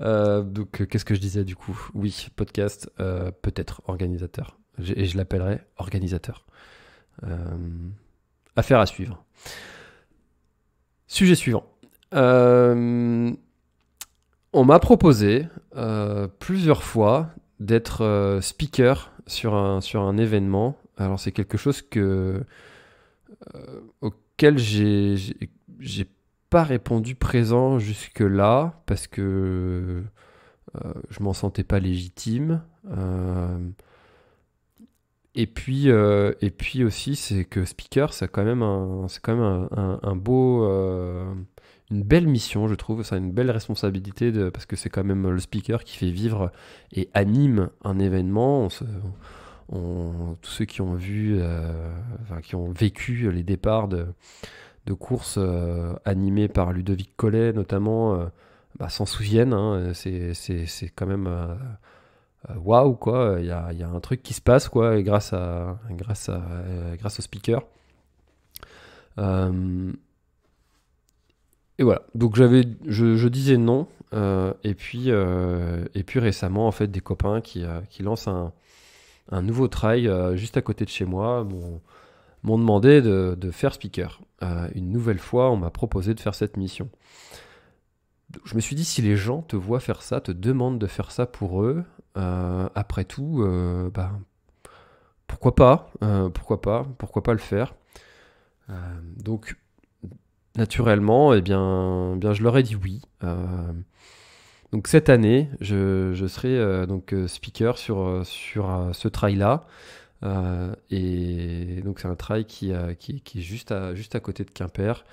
S1: euh, donc, qu'est-ce que je disais du coup Oui, podcast, euh, peut-être organisateur. Et je l'appellerai organisateur. affaire à suivre. Sujet suivant. on m'a proposé plusieurs fois d'être speaker sur sur un événement alors c'est quelque chose que euh, auquel j'ai pas répondu présent jusque là parce que euh, je m'en sentais pas légitime. Euh, et puis, et puis aussi, c'est que Speaker, c'est quand même c'est quand même un, une belle mission, je trouve. C'est une belle responsabilité de, parce que c'est quand même le Speaker qui fait vivre et anime un événement tous ceux qui ont vu, euh, qui ont vécu les départs de, courses euh, animées par Ludovic Collet notamment, euh, bah, s'en souviennent. Hein. c'est quand même waouh wow, quoi. Il y a, un truc qui se passe quoi, grâce à grâce à grâce au speaker. et voilà. Donc j'avais, je, disais non. et puis et puis récemment en fait des copains qui, qui lancent un un nouveau trail euh, juste à côté de chez moi m'ont, demandé de, faire speaker. Euh, une nouvelle fois, on m'a proposé de faire cette mission. Je me suis dit, si les gens te voient faire ça, te demandent de faire ça pour eux, euh, après tout, ben, pourquoi pas Pourquoi pas Pourquoi pas le faire Donc, naturellement, eh bien, bien, je leur ai dit oui. Donc cette année, je, serai euh, donc euh, speaker sur, euh, sur ce trail-là. et donc c'est un trail qui, qui, est juste à, juste à côté de Quimper.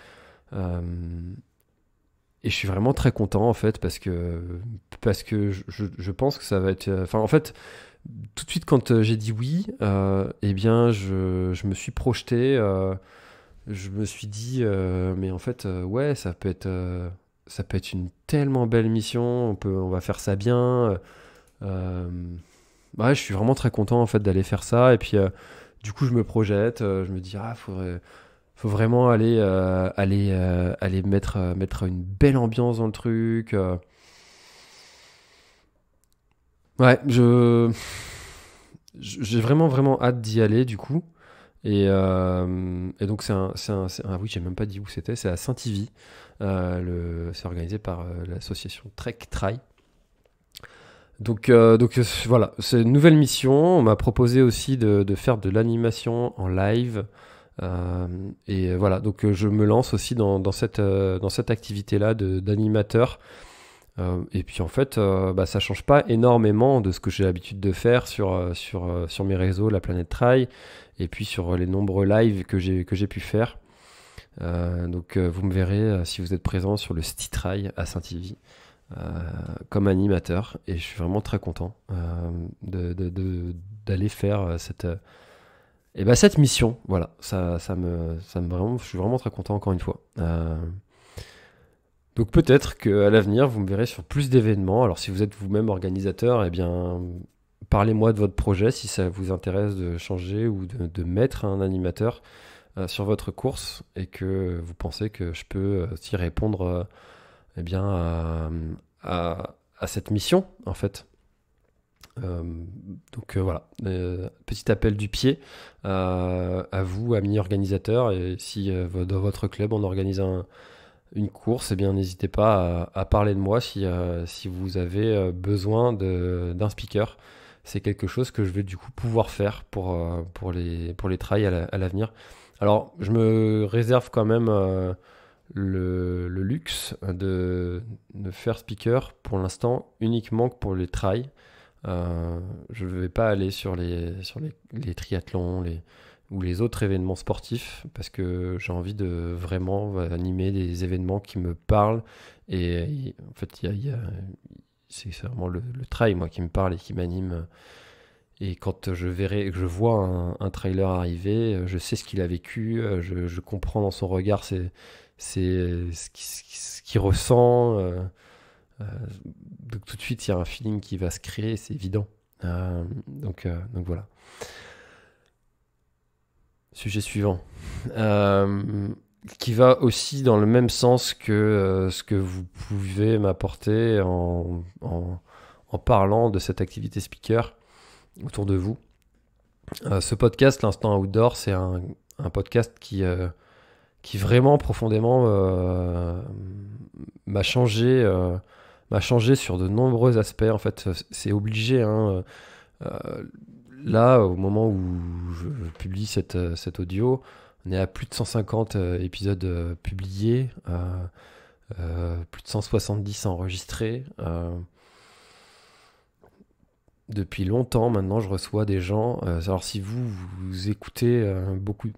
S1: et je suis vraiment très content en fait parce que, parce que je, pense que ça va être... Enfin en fait, tout de suite quand j'ai dit oui, eh bien je, me suis projeté je me suis dit, mais en fait, ouais, ça peut être, ça peut être une tellement belle mission, on, peut, on va faire ça bien. Euh, euh, je suis vraiment très content en fait d'aller faire ça. Et puis, euh, du coup, je me projette, je me dis, ah, faudrait, faut vraiment aller, aller, aller mettre, mettre une belle ambiance dans le truc. Ouais, je. J'ai vraiment, vraiment hâte d'y aller, du coup. Euh, et, donc, c'est un, un, un, ah Oui, j'ai même pas dit où c'était, c'est à Saint-Ivy. Euh, c'est organisé par euh, l'association Trek Try. Donc, donc voilà, c'est une nouvelle mission. On m'a proposé aussi de, faire de l'animation en live. et voilà, donc je me lance aussi dans, cette, dans cette activité-là d'animateur. et puis en fait, bah, ça change pas énormément de ce que j'ai l'habitude de faire sur, sur, sur mes réseaux, la planète Trail et puis sur euh, les nombreux lives que j'ai que j'ai pu faire. Euh, donc euh, vous me verrez si vous êtes présent sur le Stitrail à Saint-Ivy comme animateur et je suis vraiment très content d'aller faire cette et eh ben, cette mission. Voilà, ça, ça me ça me vraiment je suis vraiment très content encore une fois. Donc peut-être qu'à l'avenir, vous me verrez sur plus d'événements. Alors si vous êtes vous-même organisateur, eh bien, parlez-moi de votre projet si ça vous intéresse de changer ou de, mettre un animateur euh, sur votre course et que vous pensez que je peux s'y euh, répondre euh, eh bien, à, cette mission en fait. donc voilà, petit appel du pied à vous, amis organisateurs, et si dans votre club on organise une course, eh bien n'hésitez pas à, parler de moi si vous avez besoin d'un speaker c'est quelque chose que je vais du coup pouvoir faire pour, euh, pour, les, pour les trails à l'avenir. Alors, je me réserve quand même euh, le, le, luxe de, de, faire speaker pour l'instant uniquement pour les trails. Euh, je ne vais pas aller sur les, sur les, triathlons les, ou les autres événements sportifs parce que j'ai envie de vraiment animer des événements qui me parlent. Et, en fait, il y a c'est vraiment le, trail, moi, qui me parle et qui m'anime. Et quand je verrai, je vois un, trailer arriver, euh, je sais ce qu'il a vécu, euh, je, comprends dans son regard c'est, c'est ce, qu'il ressent. Euh, donc tout de suite, il y a un feeling qui va se créer, c'est évident. donc, donc voilà. Sujet suivant qui va aussi dans le même sens que euh, ce que vous pouvez m'apporter en, en, parlant de cette activité speaker autour de vous. Euh, ce podcast, l'instant outdoor, c'est un, un, podcast qui, euh, qui vraiment profondément m'a changé, m'a changé sur de nombreux aspects. En fait, c'est obligé. Hein, là, au moment où je publie cette, cet audio, on est à plus de 150 euh, épisodes euh, publiés, euh, plus de 170 enregistrés depuis longtemps maintenant, je reçois des gens. alors si vous, écoutez beaucoup,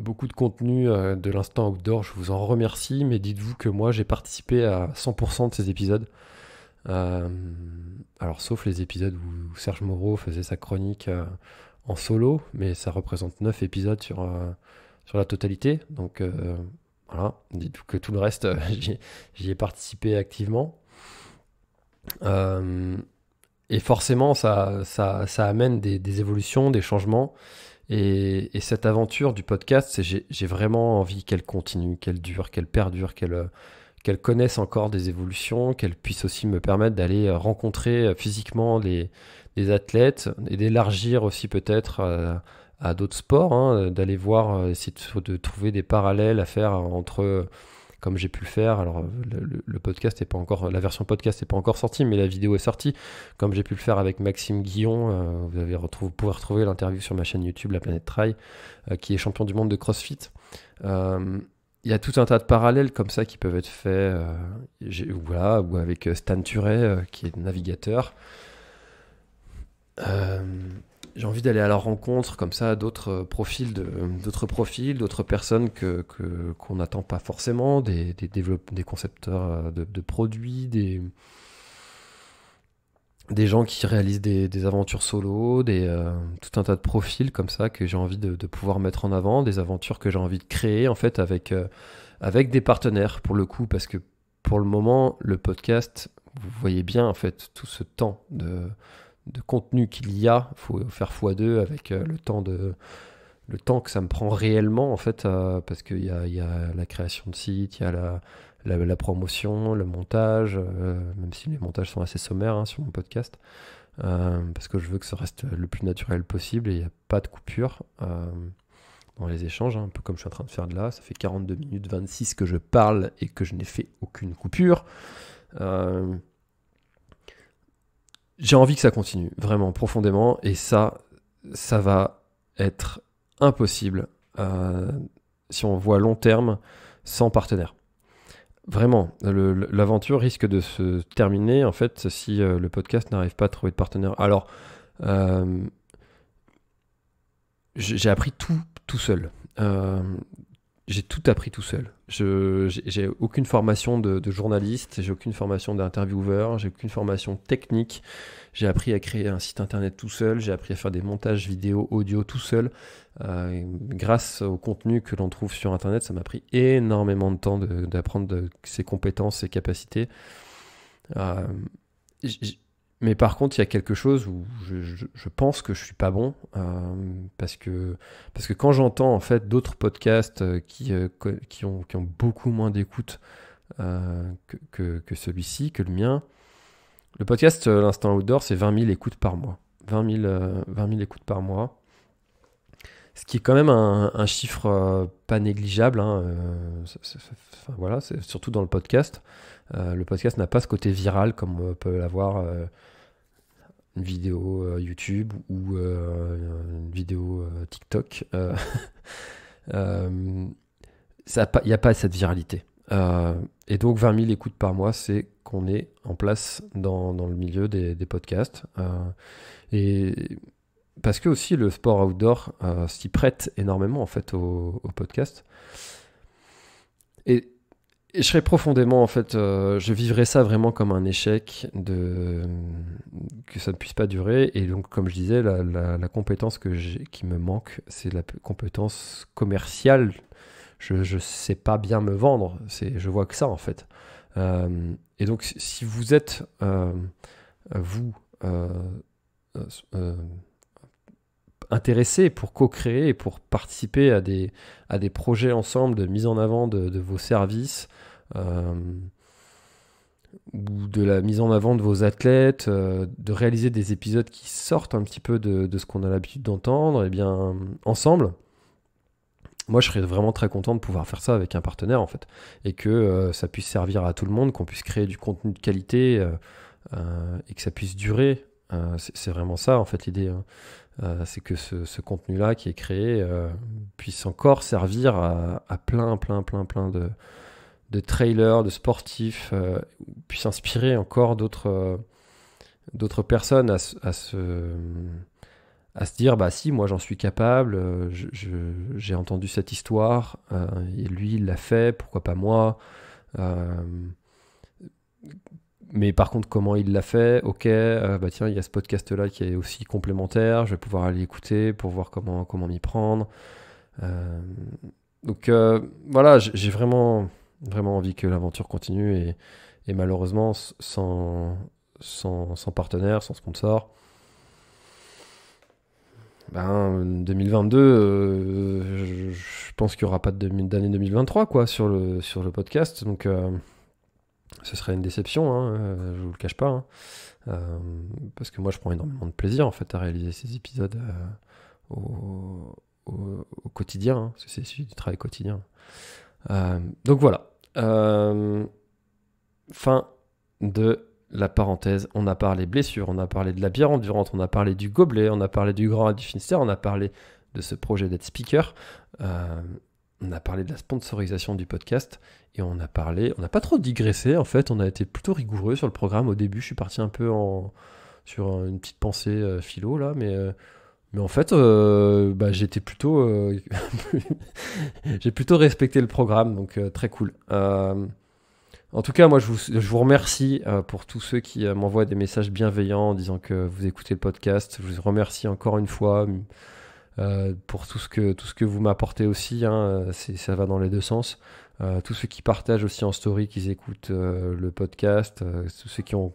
S1: beaucoup de contenu de l'instant outdoor, je vous en remercie, mais dites-vous que moi j'ai participé à 100% de ces épisodes. alors sauf les épisodes où Serge Moreau faisait sa chronique en solo, mais ça représente 9 épisodes sur, euh, sur la totalité. Donc euh, voilà, dites-vous que tout le reste, euh, j'y ai participé activement. et forcément, ça, ça, amène des, évolutions, des changements. Et, cette aventure du podcast, j'ai vraiment envie qu'elle continue, qu'elle dure, qu'elle perdure, qu'elle qu'elle connaisse encore des évolutions, qu'elle puisse aussi me permettre d'aller rencontrer physiquement les, athlètes et d'élargir aussi peut-être euh, à, d'autres sports, hein, d'aller voir, euh, essayer de, trouver des parallèles à faire entre, euh, comme j'ai pu le faire, alors le, podcast n'est pas encore, la version podcast n'est pas encore sortie, mais la vidéo est sortie, comme j'ai pu le faire avec Maxime Guillon, vous, avez vous pouvez retrouver l'interview sur ma chaîne YouTube La Planète Trail, qui est champion du monde de CrossFit. il y a tout un tas de parallèles comme ça qui peuvent être faits, voilà, ou avec Stan Turet, qui est navigateur, euh, j'ai envie d'aller à la rencontre comme ça d'autres euh, profils, d'autres profils, d'autres personnes que qu'on n'attend pas forcément, des des, des concepteurs euh, de, produits, des des gens qui réalisent des, aventures solo, des tout un tas de profils comme ça que j'ai envie de, pouvoir mettre en avant, des aventures que j'ai envie de créer en fait avec avec des partenaires pour le coup parce que pour le moment le podcast vous voyez bien en fait tout ce temps de de contenu qu'il y a, il faut faire x2 avec euh, le temps de le temps que ça me prend réellement en fait euh, parce qu'il y a, y a, la création de site, il y a la, la, promotion, le montage, euh, même si les montages sont assez sommaires hein, sur mon podcast, parce que je veux que ça reste le plus naturel possible et il n'y a pas de coupure dans les échanges, hein, un peu comme je suis en train de faire de là, ça fait 42 minutes 26 que je parle et que je n'ai fait aucune coupure j'ai envie que ça continue, vraiment, profondément. Et ça, ça va être impossible euh, si on voit long terme sans partenaire. Vraiment, l'aventure risque de se terminer en fait si euh, le podcast n'arrive pas à trouver de partenaire. Alors, euh, j'ai appris tout tout seul j'ai tout appris tout seul. Je j'ai aucune formation de, de journaliste, j'ai aucune formation d'intervieweur, j'ai aucune formation technique. J'ai appris à créer un site internet tout seul, j'ai appris à faire des montages vidéo, audio tout seul. Euh, grâce au contenu que l'on trouve sur internet, ça m'a pris énormément de temps d'apprendre ses compétences, ses capacités. Euh, mais par contre, il y a quelque chose où je, pense que je suis pas bon euh, parce que parce que quand j'entends en fait d'autres podcasts euh, euh, qui, ont, beaucoup moins d'écoute que, que, celui-ci, que le mien, le podcast l'instant outdoor c'est 20 000 écoutes par mois, 20 000, écoutes par mois, ce qui est quand même un, chiffre pas négligeable. Hein, voilà, c'est surtout dans le podcast. Euh, le podcast n'a pas ce côté viral comme peut l'avoir euh, une vidéo euh, YouTube ou une vidéo TikTok. Il n'y a pas cette viralité. et donc 20 000 écoutes par mois, c'est qu'on est en place dans, le milieu des, podcasts. et parce que aussi le sport outdoor s'y prête énormément en fait au, au podcast. Et je serais profondément, en fait, euh, je vivrais ça vraiment comme un échec de que ça ne puisse pas durer. Et donc, comme je disais, la, compétence que qui me manque, c'est la compétence commerciale. Je ne sais pas bien me vendre. C'est, je vois que ça, en fait. Euh, et donc, si vous êtes, euh, vous, intéressé pour co-créer et pour participer à des, à des projets ensemble de mise en avant de vos services, euh, ou de la mise en avant de vos athlètes, euh, de réaliser des épisodes qui sortent un petit peu de, ce qu'on a l'habitude d'entendre, et eh bien ensemble, moi je serais vraiment très content de pouvoir faire ça avec un partenaire en fait, et que euh, ça puisse servir à tout le monde, qu'on puisse créer du contenu de qualité et que ça puisse durer. c'est vraiment ça en fait l'idée, hein. c'est que ce, contenu-là qui est créé puisse encore servir à plein, plein, plein, plein de de trailers, de sportifs, euh, puisse inspirer encore d'autres euh, personnes à, à, se, à se dire bah si, moi j'en suis capable, euh, j'ai entendu cette histoire, et lui il l'a fait, pourquoi pas moi mais par contre, comment il l'a fait Ok, bah tiens, il y a ce podcast-là qui est aussi complémentaire. Je vais pouvoir aller écouter pour voir comment comment m'y prendre. donc voilà, j'ai vraiment, vraiment envie que l'aventure continue et, malheureusement, sans, sans, partenaire, sans sponsor, 2022, ben, euh, je, pense qu'il n'y aura pas d'année 2023 quoi, sur, le, sur le podcast. Donc, euh, ce serait une déception, hein, euh, je ne vous le cache pas. Hein. parce que moi, je prends énormément de plaisir en fait, à réaliser ces épisodes au, quotidien. Hein, parce c'est du travail quotidien. Euh, donc voilà. Euh, fin de la parenthèse. On a parlé blessure, on a parlé de la bière endurante, on a parlé du gobelet, on a parlé du Grand du Finistère, on a parlé de ce projet d'être speaker. Euh, on a parlé de la sponsorisation du podcast et on a parlé, on n'a pas trop digressé en fait, on a été plutôt rigoureux sur le programme. Au début, je suis parti un peu sur une petite pensée philo là, mais mais en fait, euh, bah, j'étais plutôt, euh, j'ai plutôt respecté le programme, donc euh, très cool. en tout cas, moi, je vous, remercie pour tous ceux qui m'envoient des messages bienveillants en disant que vous écoutez le podcast. Je vous remercie encore une fois pour tout ce que tout ce que vous m'apportez aussi. Hein, ça va dans les deux sens. tous ceux qui partagent aussi en story, qu'ils écoutent le podcast, tous ceux qui ont,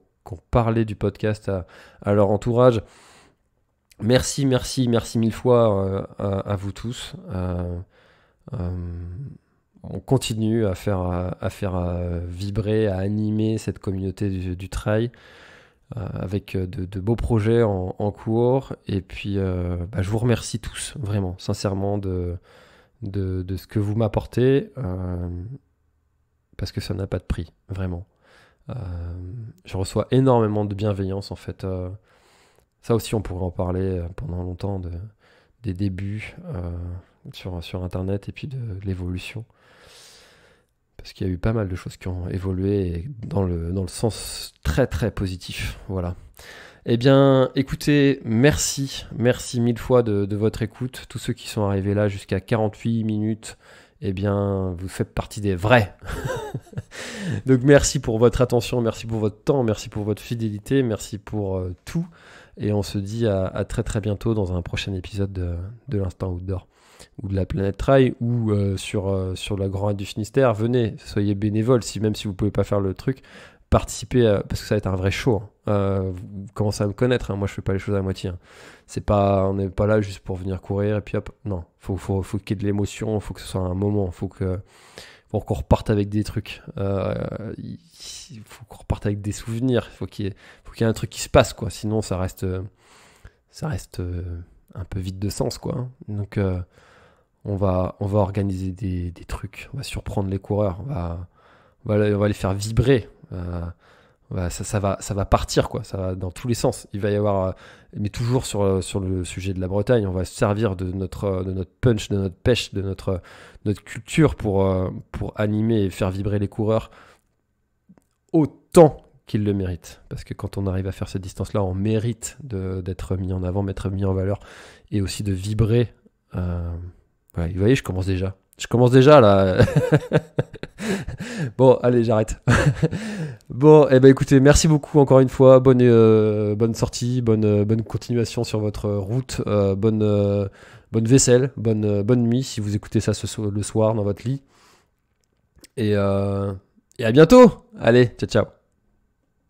S1: parlé du podcast à leur entourage. Merci, merci, merci mille fois euh, à, vous tous. Euh, euh, on continue à faire, vibrer, à animer cette communauté du, trail avec de, beaux projets en, cours. Et puis, bah, je vous remercie tous, vraiment, sincèrement, de, ce que vous m'apportez, parce que ça n'a pas de prix, vraiment. je reçois énormément de bienveillance, en fait, ça aussi, on pourrait en parler euh, pendant longtemps des débuts euh, sur, sur Internet et puis de, l'évolution. Parce qu'il y a eu pas mal de choses qui ont évolué dans le, dans le sens très très positif. Voilà. Eh bien, écoutez, merci, merci mille fois de votre écoute. Tous ceux qui sont arrivés là jusqu'à 48 minutes, eh bien, vous faites partie des vrais. Donc merci pour votre attention, merci pour votre temps, merci pour votre fidélité, merci pour euh, tout. Et on se dit à, très très bientôt dans un prochain épisode de, de l'Instant Outdoor ou de la planète trail ou euh, sur, euh, sur la grande du Finistère. Venez, soyez bénévole, si, même si vous pouvez pas faire le truc, participez parce que ça va être un vrai show. Hein. commencez à me connaître, hein. moi je fais pas les choses à moitié. Hein. C'est pas, on n'est pas là juste pour venir courir et puis hop. Non, faut, faut, faut qu'il y ait de l'émotion, faut que ce soit un moment, faut que faut qu'on reparte avec des trucs. Euh, il faut qu'on reparte avec des souvenirs. Faut il faut qu'il y ait un truc qui se passe, quoi. Sinon, ça reste, ça reste euh, un peu vide de sens, quoi. Donc, euh, on, va, on va organiser des, trucs. On va surprendre les coureurs. On va, on va, les faire vibrer. Bah, ça, va, ça va partir, quoi. Ça va dans tous les sens. Il va y avoir, euh, mais toujours sur, euh, sur le sujet de la Bretagne, on va se servir de notre, euh, de notre punch, de notre pêche, de notre, notre culture pour, pour animer et faire vibrer les coureurs autant qu'ils le méritent. Parce que quand on arrive à faire cette distance-là, on mérite d'être mis en avant, d'être mis en valeur et aussi de vibrer. vous voyez, je commence déjà. Je commence déjà là. Bon, allez, j'arrête. bon, et eh ben écoutez, merci beaucoup encore une fois. Bonne, euh, bonne sortie, bonne, euh, bonne continuation sur votre route, euh, bonne, bonne vaisselle, bonne, bonne nuit si vous écoutez ça ce, le soir dans votre lit. Et, et à bientôt. Allez, ciao, ciao.